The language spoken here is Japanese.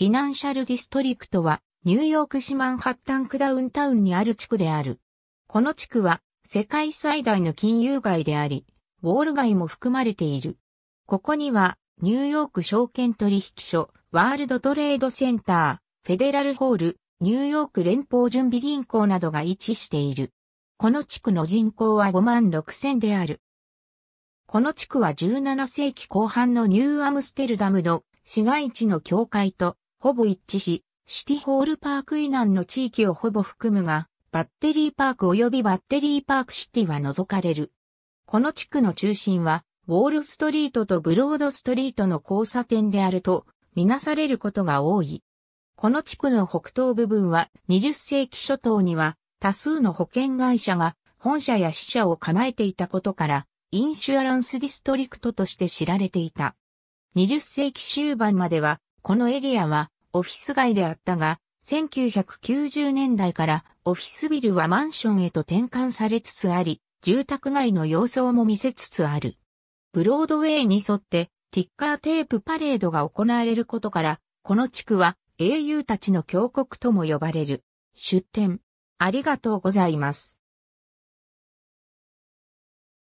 フィナンシャルディストリクトは、ニューヨーク市マンハッタンクダウンタウンにある地区である。この地区は、世界最大の金融街であり、ウォール街も含まれている。ここには、ニューヨーク証券取引所、ワールドトレードセンター、フェデラルホール、ニューヨーク連邦準備銀行などが位置している。この地区の人口は5万6千である。この地区は17世紀後半のニューアムステルダムの市街地の境界とほぼ一致し、シティホールパーク以南の地域をほぼ含むが、バッテリーパーク及びバッテリーパークシティは除かれる。この地区の中心は、ウォールストリートとブロードストリートの交差点であると、みなされることが多い。この地区の北東部分は、20世紀初頭には、多数の保険会社が、本社や支社を構えていたことから、インシュアランスディストリクトとして知られていた。20世紀終盤までは、このエリアはオフィス街であったが、1990年代からオフィスビルはマンションへと転換されつつあり、住宅街の様相も見せつつある。ブロードウェイに沿ってティッカーテープパレードが行われることから、この地区は英雄たちの峡谷とも呼ばれる。出展。ありがとうございます。